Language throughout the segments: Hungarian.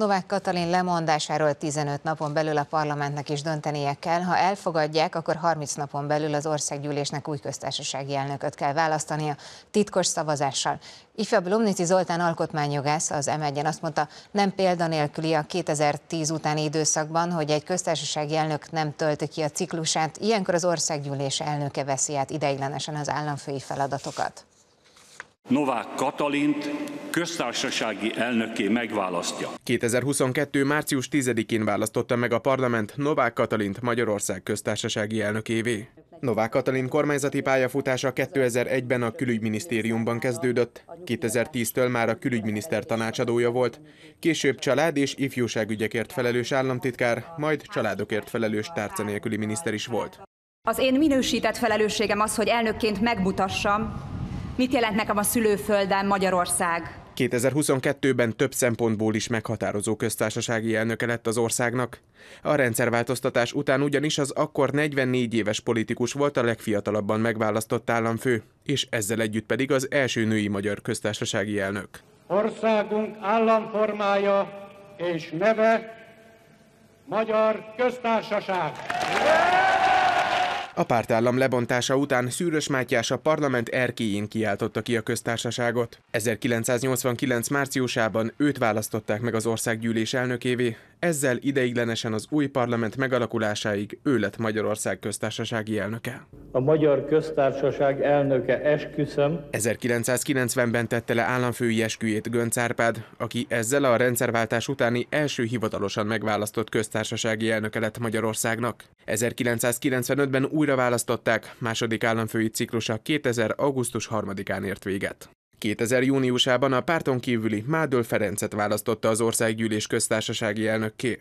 Novák Katalin lemondásáról 15 napon belül a parlamentnek is döntenie kell. Ha elfogadják, akkor 30 napon belül az országgyűlésnek új köztársasági elnököt kell választania titkos szavazással. Ifjabb Lomnici Zoltán alkotmányjogász az m azt mondta, nem példanélküli a 2010 utáni időszakban, hogy egy köztársasági elnök nem tölti ki a ciklusát, ilyenkor az országgyűlés elnöke veszi át ideiglenesen az államfői feladatokat. Novák Katalint köztársasági elnöké megválasztja. 2022. március 10-én választotta meg a parlament Novák Katalint Magyarország köztársasági elnökévé. Novák Katalin kormányzati pályafutása 2001-ben a külügyminisztériumban kezdődött, 2010-től már a külügyminiszter tanácsadója volt, később család és ifjúságügyekért felelős államtitkár, majd családokért felelős tárca nélküli miniszter is volt. Az én minősített felelősségem az, hogy elnökként megmutassam, mit jelent nekem a szülőföldem Magyarország, 2022-ben több szempontból is meghatározó köztársasági elnöke lett az országnak. A rendszerváltoztatás után ugyanis az akkor 44 éves politikus volt a legfiatalabban megválasztott államfő, és ezzel együtt pedig az első női magyar köztársasági elnök. Országunk államformája és neve Magyar Köztársaság! Yeah! A pártállam lebontása után Szűrös Mátyás a parlament erkélyén kiáltotta ki a köztársaságot. 1989. márciusában őt választották meg az országgyűlés elnökévé, ezzel ideiglenesen az új parlament megalakulásáig ő lett Magyarország köztársasági elnöke. A Magyar Köztársaság elnöke esküszöm. 1990-ben tette le államfői esküjét Gönc Árpád, aki ezzel a rendszerváltás utáni első hivatalosan megválasztott köztársasági elnöke lett Magyarországnak. 1995-ben újra választották, második államfői ciklusa 2000. augusztus 3-án ért véget. 2000. júniusában a párton kívüli Mádöl Ferencet választotta az országgyűlés köztársasági elnökké.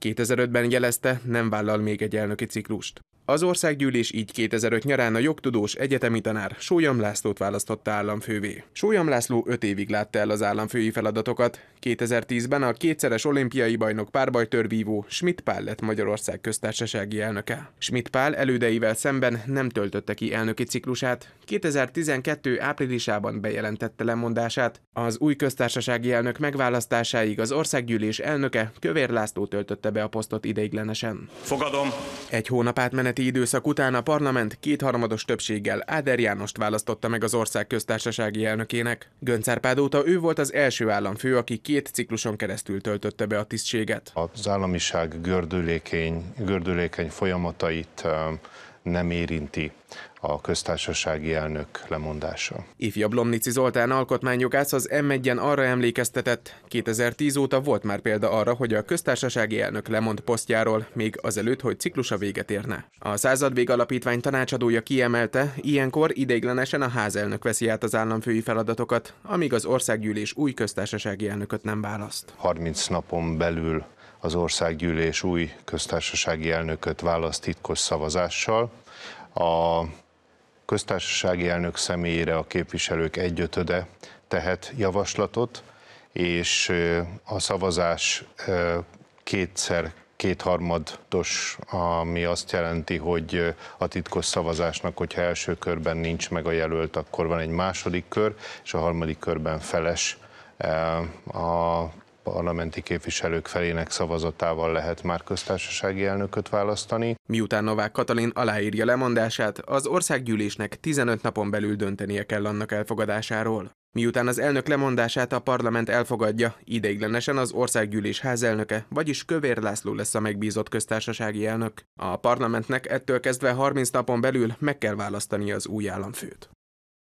2005-ben jelezte, nem vállal még egy elnöki ciklust. Az országgyűlés így 2005 nyarán a jogtudós egyetemi tanár Sólyam Lászlót választotta államfővé. Sólyam László 5 évig látta el az államfői feladatokat. 2010-ben a kétszeres olimpiai bajnok párbajtörvívó Schmidt Pál lett Magyarország köztársasági elnöke. Schmidt Pál elődeivel szemben nem töltötte ki elnöki ciklusát. 2012 áprilisában bejelentette lemondását. Az új köztársasági elnök megválasztásáig az országgyűlés elnöke Kövér László töltötte be a posztot ideiglenesen. Fogadom. Egy hónap átmenet átmeneti időszak után a parlament kétharmados többséggel Áder Jánost választotta meg az ország köztársasági elnökének. Gönc óta ő volt az első államfő, aki két cikluson keresztül töltötte be a tisztséget. Az államiság gördülékeny, gördülékeny folyamatait nem érinti a köztársasági elnök lemondása. Ifjabb Lomnici Zoltán alkotmányjogász az M1-en arra emlékeztetett, 2010 óta volt már példa arra, hogy a köztársasági elnök lemond posztjáról, még azelőtt, hogy ciklusa véget érne. A századvég alapítvány tanácsadója kiemelte, ilyenkor ideiglenesen a házelnök veszi át az államfői feladatokat, amíg az országgyűlés új köztársasági elnököt nem választ. 30 napon belül az országgyűlés új köztársasági elnököt választ titkos szavazással. A köztársasági elnök személyére a képviselők egyötöde tehet javaslatot, és a szavazás kétszer kétharmados, ami azt jelenti, hogy a titkos szavazásnak, hogyha első körben nincs meg a jelölt, akkor van egy második kör, és a harmadik körben feles a parlamenti képviselők felének szavazatával lehet már köztársasági elnököt választani. Miután Novák Katalin aláírja lemondását, az országgyűlésnek 15 napon belül döntenie kell annak elfogadásáról. Miután az elnök lemondását a parlament elfogadja, ideiglenesen az országgyűlés házelnöke, vagyis Kövér László lesz a megbízott köztársasági elnök. A parlamentnek ettől kezdve 30 napon belül meg kell választani az új államfőt.